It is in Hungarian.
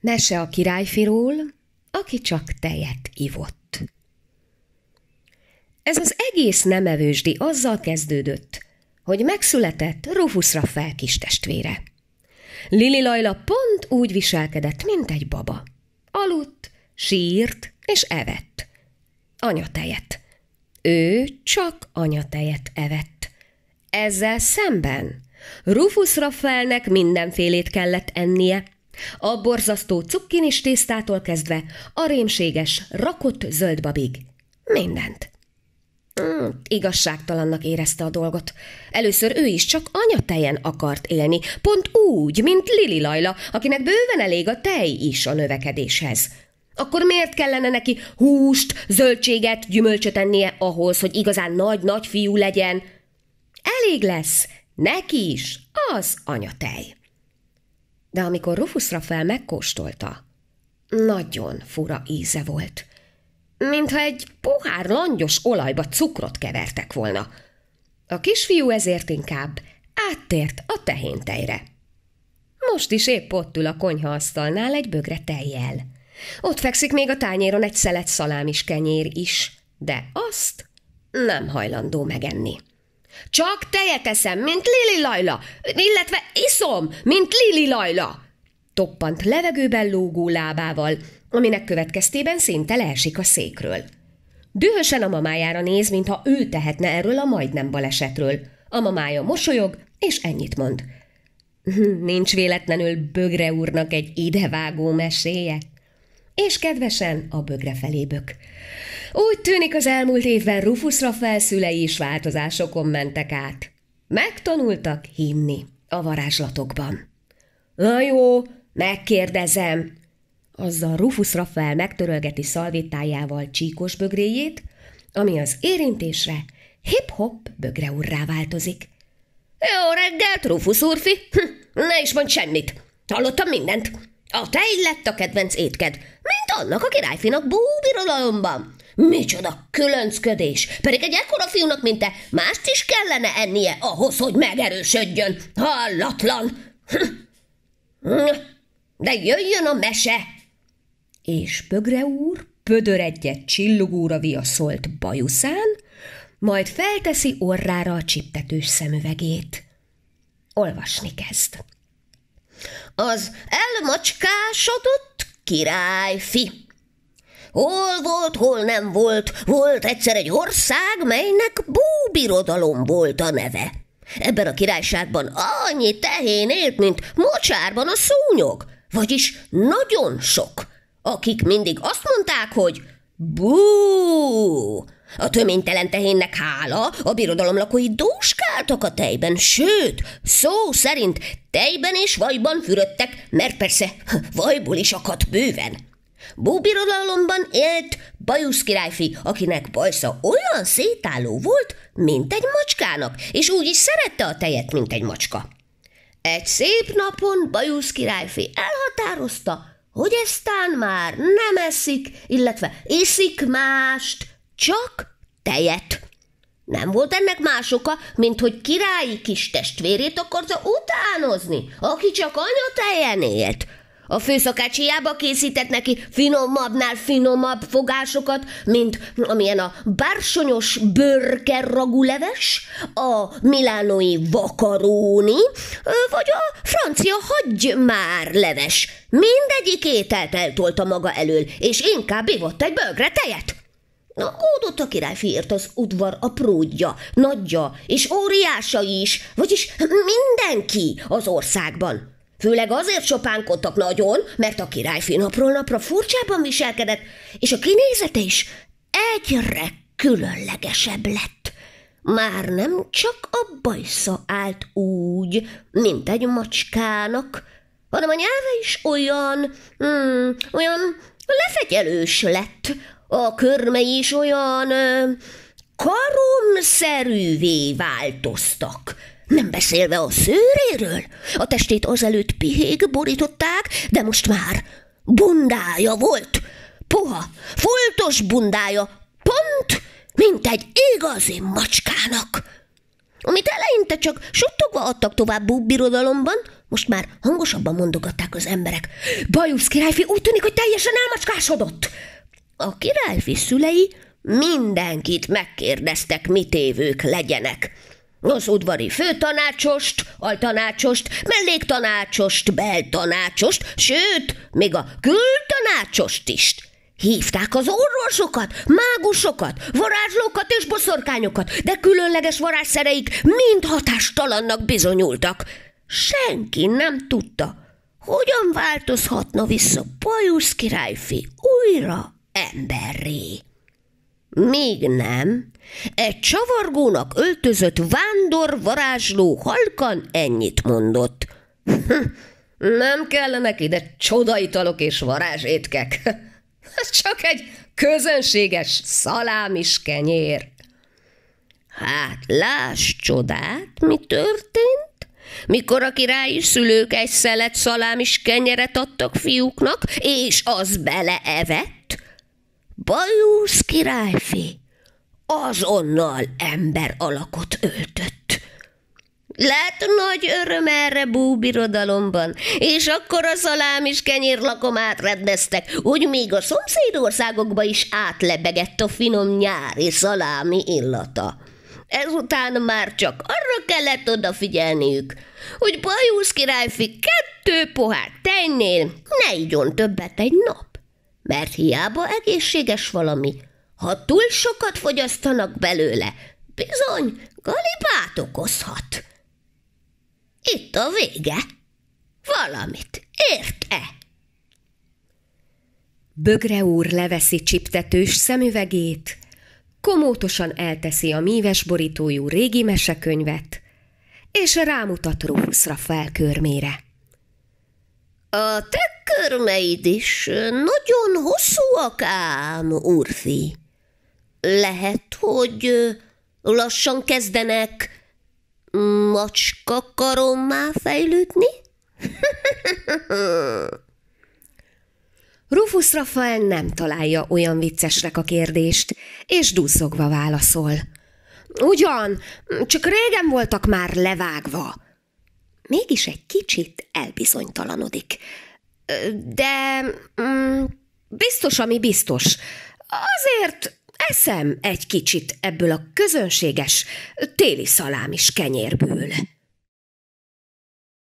Mese a királyfiról, aki csak tejet ivott. Ez az egész nemevősdi azzal kezdődött, hogy megszületett Rufuszra fel kis testvére. Lili Lajla pont úgy viselkedett, mint egy baba. Aludt, sírt és evett. Anyatejet. Ő csak anyatejet evett. Ezzel szemben Rufus Raffelnek mindenfélét kellett ennie – a borzasztó cukkinis tésztától kezdve a rémséges, rakott zöldbabig. Mindent. Mm, igazságtalannak érezte a dolgot. Először ő is csak anyatejen akart élni, pont úgy, mint Lili Lajla, akinek bőven elég a tej is a növekedéshez. Akkor miért kellene neki húst, zöldséget, gyümölcsöt ennie ahhoz, hogy igazán nagy-nagy fiú legyen? Elég lesz, neki is, az anyatej de amikor Rufus Rafael megkóstolta, nagyon fura íze volt. Mintha egy pohár langyos olajba cukrot kevertek volna. A kisfiú ezért inkább áttért a tehéntejre. Most is épp ott ül a konyhaasztalnál egy bögre tejjel. Ott fekszik még a tányéron egy szelet szalámis kenyér is, de azt nem hajlandó megenni. Csak tejet eszem, mint Lili Lajla, illetve iszom, mint Lili Lajla! Toppant levegőben lógó lábával, aminek következtében szinte leesik a székről. Dühösen a mamájára néz, mintha ő tehetne erről a majdnem balesetről. A mamája mosolyog, és ennyit mond. Nincs véletlenül Bögre úrnak egy idevágó meséje? És kedvesen a Bögre felé bök. Úgy tűnik az elmúlt évben Rufus Raffel szülei is változásokon mentek át. Megtanultak hinni a varázslatokban. Na jó, megkérdezem. Azzal Rufus Raffel megtörölgeti szalvétájával csíkos bögréjét, ami az érintésre hip-hop bögre urrá változik. Jó reggelt, Rufus úrfi! Hm, ne is mondj semmit! Hallottam mindent! A tej lett a kedvenc étked, mint annak a királyfinak búbirolomban. Micsoda különcködés! Pedig egy ekkora fiúnak, mint te, mást is kellene ennie ahhoz, hogy megerősödjön. Hallatlan! De jöjjön a mese! És Bögre úr pödör egyet csillogóra viaszolt bajuszán, majd felteszi orrára a csiptetős szemüvegét. Olvasni kezd. Az elmacskásodott királyfi. Hol volt, hol nem volt, volt egyszer egy ország, melynek búbirodalom volt a neve. Ebben a királyságban annyi tehén élt, mint mocsárban a szúnyog, vagyis nagyon sok, akik mindig azt mondták, hogy bú! A töménytelen tehénnek hála a birodalom lakói dúskáltak a tejben, sőt, szó szerint tejben és vajban fürödtek, mert persze vajból is akadt bőven. Bóbirodalomban élt Bajusz királyfi, akinek bajsza olyan szétálló volt, mint egy macskának, és úgy is szerette a tejet, mint egy macska. Egy szép napon Bajusz királyfi elhatározta, hogy eztán már nem eszik, illetve iszik mást, csak tejet. Nem volt ennek más oka, mint hogy királyi kis testvérét akarta utánozni, aki csak anyatejen élt – a főszakács hiába készített neki finomabbnál finomabb fogásokat, mint amilyen a bársonyos bőrker a milánói vakaróni, vagy a francia hagymár leves. Mindegyik ételt eltolta maga elől, és inkább ivott egy bögre tejet. Na, ódott a királyfiért az udvar apródja, nagyja és óriása is, vagyis mindenki az országban. Főleg azért sopánkodtak nagyon, mert a királyfi napról napra furcsában viselkedett, és a kinézete is egyre különlegesebb lett. Már nem csak a bajsza állt úgy, mint egy macskának, hanem a nyelve is olyan, hmm, olyan lefegyelős lett, a körmei is olyan karomszerűvé változtak – nem beszélve a szőréről, a testét azelőtt pihék borították, de most már bundája volt, puha, foltos bundája, pont, mint egy igazi macskának. Amit eleinte csak suttogva adtak tovább búbirodalomban, most már hangosabban mondogatták az emberek. Bajusz királyfi úgy tűnik, hogy teljesen elmacskásodott. A királyfi szülei mindenkit megkérdeztek, mit évők legyenek. Nos, udvari főtanácsost, altanácsost, melléktanácsost, beltanácsost, sőt, még a kültanácsost is. Hívták az orvosokat, mágusokat, varázslókat és boszorkányokat, de különleges varázsszereik mind hatástalannak bizonyultak. Senki nem tudta, hogyan változhatna vissza Pajusz királyfi újra emberré. Még nem, egy csavargónak öltözött vándor varázsló halkan ennyit mondott. Nem kellenek ide csodaitalok és varázsétkek. Ez csak egy közönséges szalámis kenyér. Hát láss csodát, mi történt? Mikor a királyi szülők egy szelet szalámis kenyeret adtak fiúknak, és az beleevett? Bajusz királyfi, azonnal ember alakot öltött. Lett nagy öröm erre búbirodalomban, és akkor a szalám is kenyérlakomát rendeztek, úgy még a szomszédországokba is átlebegett a finom nyári szalámi illata. Ezután már csak arra kellett odafigyelniük, hogy Bajusz királyfi kettő pohár tejnél ne igyon többet egy nap, mert hiába egészséges valami, ha túl sokat fogyasztanak belőle, bizony galibát okozhat. Itt a vége. Valamit ért-e? Bögre úr leveszi csiptetős szemüvegét, komótosan elteszi a míves borítójú régi mesekönyvet, és rámutat Rufuszra felkörmére. A te körmeid is nagyon hosszúak ám, úrfi. Lehet, hogy lassan kezdenek macska karommá fejlődni? Rufus Rafael nem találja olyan viccesnek a kérdést, és duzzogva válaszol. Ugyan, csak régen voltak már levágva. Mégis egy kicsit elbizonytalanodik. De mm, biztos, ami biztos. Azért Eszem egy kicsit ebből a közönséges téli szalámis kenyérből.